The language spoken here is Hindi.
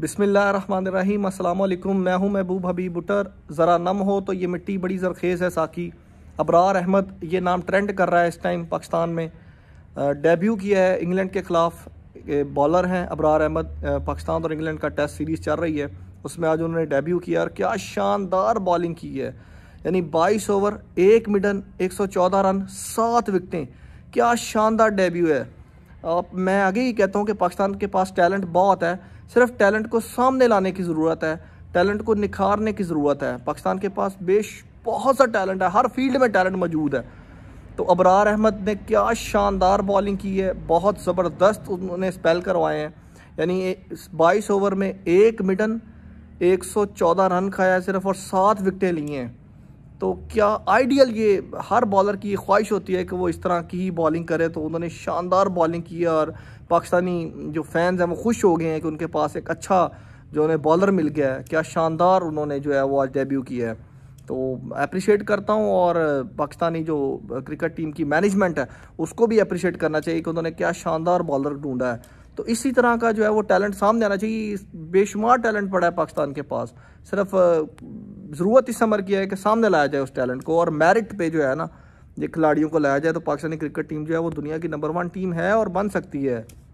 बिसमीम अल्लाम मैं हूं महबूब हबीब बुटर ज़रा नम हो तो ये मिट्टी बड़ी ज़रखेज़ है साकी अबरार अहमद ये नाम ट्रेंड कर रहा है इस टाइम पाकिस्तान में डेब्यू किया है इंग्लैंड के ख़िलाफ़ बॉलर हैं अबरार अहमद पाकिस्तान और इंग्लैंड का टेस्ट सीरीज़ चल रही है उसमें आज उन्होंने डेब्यू किया और क्या शानदार बॉलिंग की है यानी बाईस ओवर एक मिडन चौदह रन सात विकटें क्या शानदार डेब्यू है आप मैं आगे ही कहता हूँ कि पाकिस्तान के पास टैलेंट बहुत है सिर्फ टैलेंट को सामने लाने की ज़रूरत है टैलेंट को निखारने की ज़रूरत है पाकिस्तान के पास बेश बहुत सा टैलेंट है हर फील्ड में टैलेंट मौजूद है तो अबरार अहमद ने क्या शानदार बॉलिंग की है बहुत ज़बरदस्त उन्होंने स्पेल करवाए हैं यानी बाईस ओवर में एक मिडन चौदह रन खाया है सिर्फ और सात विकटें ली हैं तो क्या आइडियल ये हर बॉलर की ख्वाहिश होती है कि वो इस तरह की ही बॉलिंग करे तो उन्होंने शानदार बॉलिंग की और पाकिस्तानी जो फैंस हैं वो खुश हो गए हैं कि उनके पास एक अच्छा जो उन्हें बॉलर मिल गया है क्या शानदार उन्होंने जो है वो आज डेब्यू किया है तो अप्रिशिएट करता हूँ और पाकिस्तानी जो क्रिकेट टीम की मैनेजमेंट है उसको भी अप्रिशिएट करना चाहिए कि उन्होंने क्या शानदार बॉलर ढूंढा है तो इसी तरह का जो है वो टैलेंट सामने आना चाहिए बेशुमार टैलेंट पड़ा है पाकिस्तान के पास सिर्फ ज़रूरत इस समर की है कि सामने लाया जाए उस टैलेंट को और मेरिट पे जो है ना ये खिलाड़ियों को लाया जाए तो पाकिस्तानी क्रिकेट टीम जो है वो दुनिया की नंबर वन टीम है और बन सकती है